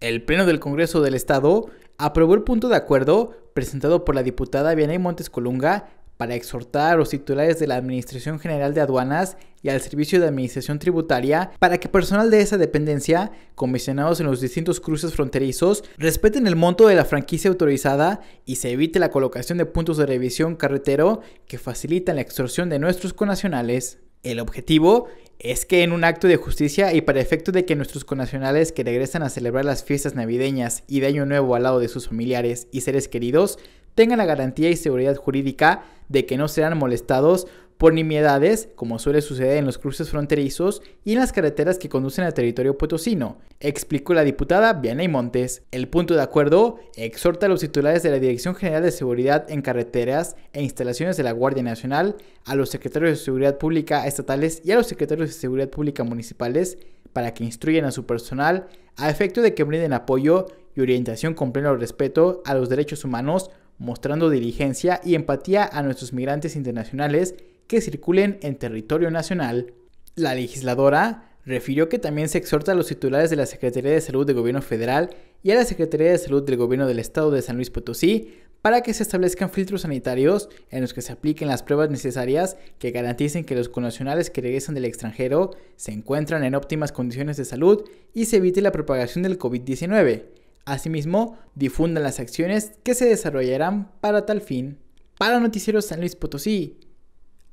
El Pleno del Congreso del Estado aprobó el punto de acuerdo presentado por la diputada Vianey Montes Colunga para exhortar a los titulares de la Administración General de Aduanas y al Servicio de Administración Tributaria para que personal de esa dependencia, comisionados en los distintos cruces fronterizos, respeten el monto de la franquicia autorizada y se evite la colocación de puntos de revisión carretero que facilitan la extorsión de nuestros conacionales. El objetivo es que en un acto de justicia y para efecto de que nuestros conacionales que regresan a celebrar las fiestas navideñas y de Año Nuevo al lado de sus familiares y seres queridos tengan la garantía y seguridad jurídica de que no serán molestados por nimiedades, como suele suceder en los cruces fronterizos y en las carreteras que conducen al territorio potosino, explicó la diputada Vianey Montes. El punto de acuerdo exhorta a los titulares de la Dirección General de Seguridad en Carreteras e Instalaciones de la Guardia Nacional, a los secretarios de Seguridad Pública estatales y a los secretarios de Seguridad Pública municipales para que instruyan a su personal a efecto de que brinden apoyo y orientación con pleno respeto a los derechos humanos, mostrando diligencia y empatía a nuestros migrantes internacionales que circulen en territorio nacional. La legisladora refirió que también se exhorta a los titulares de la Secretaría de Salud del Gobierno Federal y a la Secretaría de Salud del Gobierno del Estado de San Luis Potosí para que se establezcan filtros sanitarios en los que se apliquen las pruebas necesarias que garanticen que los connacionales que regresan del extranjero se encuentran en óptimas condiciones de salud y se evite la propagación del COVID-19. Asimismo, difundan las acciones que se desarrollarán para tal fin. Para Noticiero San Luis Potosí,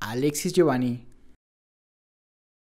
Alexis Giovanni,